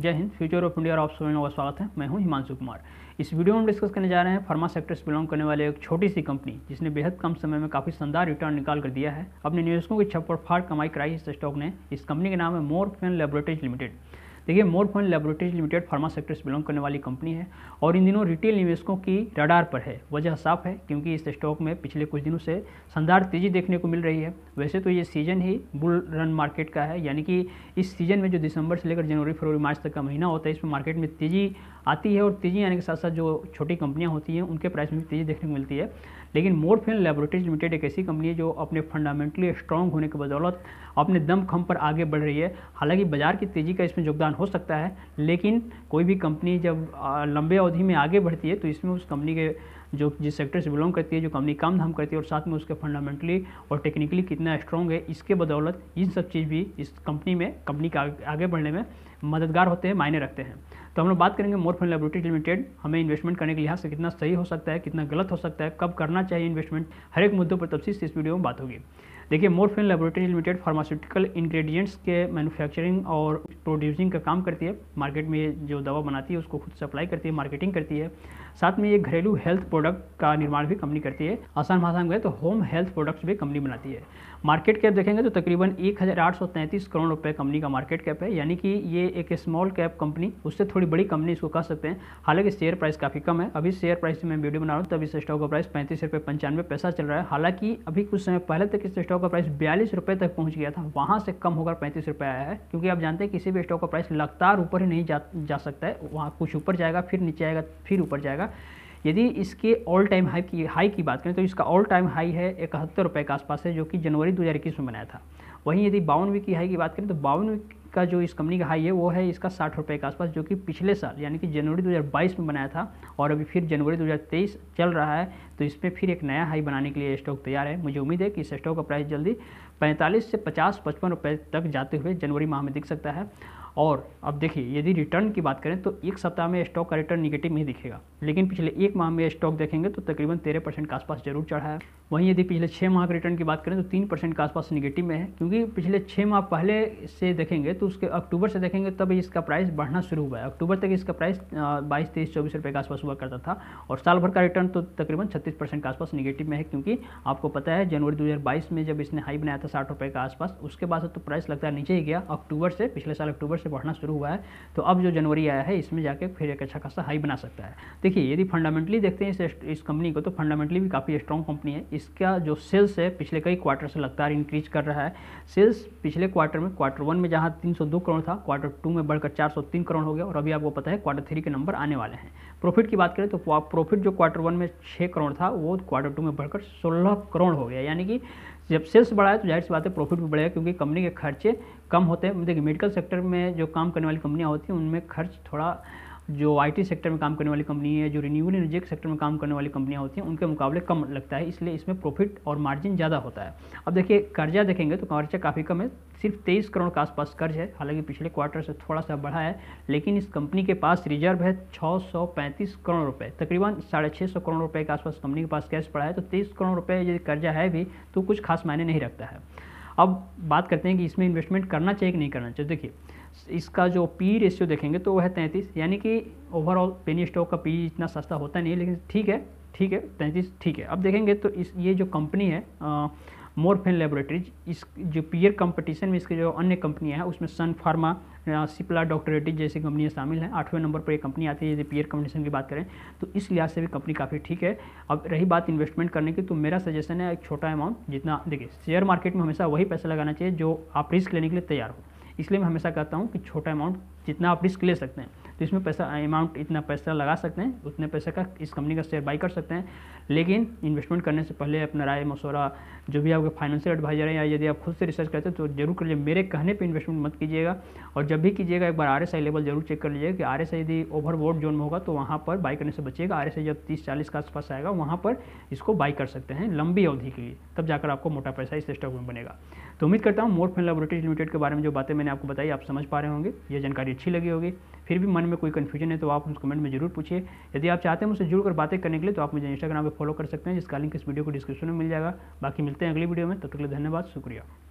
जय Hind future of India और आप सभी का स्वागत है मैं हूं हिमांशु कुमार इस वीडियो में हम डिस्कस करने जा रहे हैं फार्मा सेक्टर से बिलोंग करने वाले एक छोटी सी कंपनी जिसने बेहद कम समय में काफ़ी शानदार रिटर्न निकाल कर दिया है अपने निवेशकों की छप्पर फाड़ कमाई कराई इस स्टॉक ने इस कंपनी के नाम है फेन लेबोरेटरीज लिमिटेड देखिए Morepen laboratories limited pharma sector से बिलोंग करने वाली कंपनी है और इन दिनों रिटेल निवेशकों की रडार पर है वजह साफ है क्योंकि इस स्टॉक में पिछले कुछ दिनों से शानदार तेजी देखने को मिल रही है वैसे तो ये सीजन ही बुल रन मार्केट का है यानी कि इस सीजन में जो दिसंबर से लेकर जनवरी फरवरी मार्च तक का महीना होता है इसमें मार्केट में तेजी आती है और तेज़ी आने के साथ साथ जो छोटी कंपनियां होती हैं उनके प्राइस में भी तेज़ी देखने को मिलती है लेकिन मोरफिन लेबोरेटरीज लिमिटेड एक ऐसी कंपनी है जो अपने फंडामेंटली स्ट्रॉन्ग होने के बदौलत अपने दम खम पर आगे बढ़ रही है हालांकि बाजार की तेज़ी का इसमें योगदान हो सकता है लेकिन कोई भी कंपनी जब लंबे अवधि में आगे बढ़ती है तो इसमें उस कंपनी के जो जिस सेक्टर से बिलोंग करती है जो कंपनी काम धाम करती है और साथ में उसके फंडामेंटली और टेक्निकली कितना स्ट्रॉन्ग है इसके बदौलत इन सब चीज़ भी इस कंपनी में कंपनी का आगे बढ़ने में मददगार होते हैं मायने रखते हैं तो हम लोग बात करेंगे मोरफन लेबोरेटरीज लिमिटेड हमें इन्वेस्टमेंट करने के लिहाज से कितना सही हो सकता है कितना गलत हो सकता है कब करना चाहिए इन्वेस्टमेंट हर एक मुद्दों पर तफसी से इस वीडियो में बात होगी देखिए Morepen laboratory limited pharmaceutical ingredients के मैन्युफैक्चरिंग और प्रोड्यूसिंग का काम करती है मार्केट में जो दवा बनाती है उसको खुद सप्लाई करती है मार्केटिंग करती है साथ में ये घरेलू हेल्थ प्रोडक्ट का निर्माण भी कंपनी करती है आसान भाषा में तो होम हेल्थ प्रोडक्ट्स भी कंपनी बनाती है मार्केट कैप देखेंगे तो तकरीबन एक करोड़ रुपये कंपनी का मार्केट कैप है यानी कि ये एक स्मॉल कैप कंपनी उससे थोड़ी बड़ी कंपनी इसको कह सकते हैं हालांकि शेयर प्राइस काफ़ी कम है अभी शेयर प्राइस में वीडियो बना रहा हूँ तभी स्टॉक का प्राइस पैंतीस रुपये पंचानवे पैसा चल रहा है हालांकि अभी कुछ समय पहले तक इस स्टॉक स्टॉक का प्राइस बयालीस रुपये तक पहुंच गया था वहां से कम होकर पैंतीस रुपये आया है क्योंकि आप जानते हैं किसी भी स्टॉक का प्राइस लगातार ऊपर ही नहीं जा जा सकता है वहाँ कुछ ऊपर जाएगा फिर नीचे आएगा फिर ऊपर जाएगा यदि इसके ऑल टाइम हाई की हाई की बात करें तो इसका ऑल टाइम हाई है इकहत्तर रुपये के आसपास है जो कि जनवरी दो में बनाया था वहीं यदि बावन वीक की हाई की बात करें तो बावन वीक का जो इस कंपनी का हाई है वो है इसका साठ रुपये के आसपास जो कि पिछले साल यानी कि जनवरी 2022 में बनाया था और अभी फिर जनवरी 2023 चल रहा है तो इसमें फिर एक नया हाई बनाने के लिए स्टॉक तैयार है मुझे उम्मीद है कि इस स्टॉक का प्राइस जल्दी पैंतालीस से पचास पचपन रुपये तक जाते हुए जनवरी माह में दिख सकता है और अब देखिए यदि रिटर्न की बात करें तो एक सप्ताह में स्टॉक का रिटर्न निगेटिव ही दिखेगा लेकिन पिछले एक माह में स्टॉक देखेंगे तो तकरीबन तेरह परसेंट के आसपास जरूर चढ़ा है वहीं यदि पिछले छः माह के रिटर्न की बात करें तो तीन परसेंट के आसपास निगेटिव में है क्योंकि पिछले छः माह पहले से देखेंगे तो उसके अक्टूबर से देखेंगे तब इसका प्राइस बढ़ना शुरू हुआ है अक्टूबर तक इसका प्राइस बाईस तेईस चौबीस रुपये के आसपास हुआ करता था और साल भर का रिटर्न तो तकरीबन छत्तीस परसेंट के आसपास निगेटिव में है क्योंकि आपको पता है जनवरी बाईस में जब इसने हाई बनाया था साठ रुपये के आसपास उसके बाद तो प्राइस लगता है नीचे ही गया अक्टूबर से पिछले साल अक्टूबर से से बढ़ना शुरू हुआ है तो अब जो जनवरी आया है इसमें जाके फिर एक अच्छा खासा हाई बना सकता है देखिए यदि फंडामेंटली देखते हैं इस इस कंपनी को तो फंडामेंटली भी काफ़ी स्ट्रॉन्ग कंपनी है इसका जो सेल्स है पिछले कई क्वार्टर से लगातार इंक्रीज कर रहा है सेल्स पिछले क्वार्टर में क्वार्टर वन में जहाँ तीन करोड़ था क्वार्टर टू में बढ़कर चार करोड़ हो गया और अभी आपको पता है क्वार्टर थ्री के नंबर आने वाले हैं प्रॉफिट की बात करें तो प्रॉफिट जो क्वार्टर वन में छः करोड़ था वो क्वार्टर टू में बढ़कर सोलह करोड़ हो गया यानी कि जब सेल्स बढ़ा है तो जाहिर सी बात है प्रॉफिट भी बढ़ेगा क्योंकि कंपनी के खर्चे कम होते हैं देखिए मेडिकल सेक्टर में जो काम करने वाली कंपनियाँ होती हैं उनमें खर्च थोड़ा जो आईटी सेक्टर में काम करने वाली कंपनी है जो रिन्यूबल एनर्जी के सेक्टर में काम करने वाली कंपनियां होती हैं उनके मुकाबले कम लगता है इसलिए इसमें प्रॉफिट और मार्जिन ज़्यादा होता है अब देखिए कर्जा देखेंगे तो कर्जा काफ़ी कम है सिर्फ तेईस करोड़ के आसपास कर्ज है हालांकि पिछले क्वार्टर से थोड़ा सा बढ़ा है लेकिन इस कंपनी के पास रिजर्व है छः करोड़ रुपये तकरीबन साढ़े छः सौ करोड़ रुपये के आसपास कंपनी के पास कैश पड़ा है तो तेईस करोड़ रुपये यदि कर्जा है भी तो कुछ खास मायने नहीं रखता है अब बात करते हैं कि इसमें इन्वेस्टमेंट करना चाहिए कि नहीं करना चाहिए देखिए इसका जो पी रेशियो देखेंगे तो वह है तैंतीस यानी कि ओवरऑल पेनी स्टॉक का पी इतना सस्ता होता नहीं है लेकिन ठीक है ठीक है तैंतीस ठीक है अब देखेंगे तो इस ये जो कंपनी है मोरफेन लेबोरेटरीज इस जो पीयर कंपटीशन में इसके जो अन्य कंपनियां हैं उसमें सन फार्मा सिप्ला डॉक्टरेटिज जैसी कंपनियाँ शामिल हैं आठवें नंबर पर ये कंपनी आती है यदि पीयर कंपटीशन की बात करें तो इस लिहाज से भी कंपनी काफ़ी ठीक है अब रही बात इन्वेस्टमेंट करने की तो मेरा सजेशन है एक छोटा अमाउंट जितना देखिए शेयर मार्केट में हमेशा वही पैसा लगाना चाहिए जो आप रिस्क लेने के लिए तैयार हो इसलिए मैं हमेशा कहता हूँ कि छोटा अमाउंट जितना आप रिस्क ले सकते हैं तो इसमें पैसा अमाउंट इतना पैसा लगा सकते हैं उतने पैसे का इस कंपनी का शेयर बाई कर सकते हैं लेकिन इन्वेस्टमेंट करने से पहले अपना राय मशवरा जो भी आपके फाइनेंशियल एडवाइजर है या यदि आप खुद से रिसर्च करते हैं तो जरूर करिए मेरे कहने पर इन्वेस्टमेंट मत कीजिएगा और जब भी कीजिएगा एक बार आर एस आई लेवल जरूर चेक कर लीजिएगा कि आर एस आई यदि ओवरवोट जोन में होगा तो वहाँ पर बाई करने से बचिएगा आर एस आई जब तीस चालीस का आसपास आएगा वहाँ पर इसको बाई कर सकते हैं लंबी अवधि के लिए तब जाकर आपको मोटा पैसा इस स्टॉक में बनेगा तो उम्मीद करता हूँ मोर फेन लेबोरेटरीज लिमिटेड के बारे में जो बातें मैंने आपको बताई आप समझ पा रहे होंगे ये जानकारी अच्छी लगी होगी फिर भी मन में कोई कन्फ्यूजन है तो आप उस कमेंट में जरूर पूछिए यदि आप चाहते हैं मुझसे जुड़कर बातें करने के लिए तो आप मुझे इंस्टाग्राम पर फॉलो कर सकते हैं जिसका लिंक इस वीडियो को डिस्क्रिप्शन में मिल जाएगा बाकी मिलते हैं अगली वीडियो में तब तक के लिए धन्यवाद शुक्रिया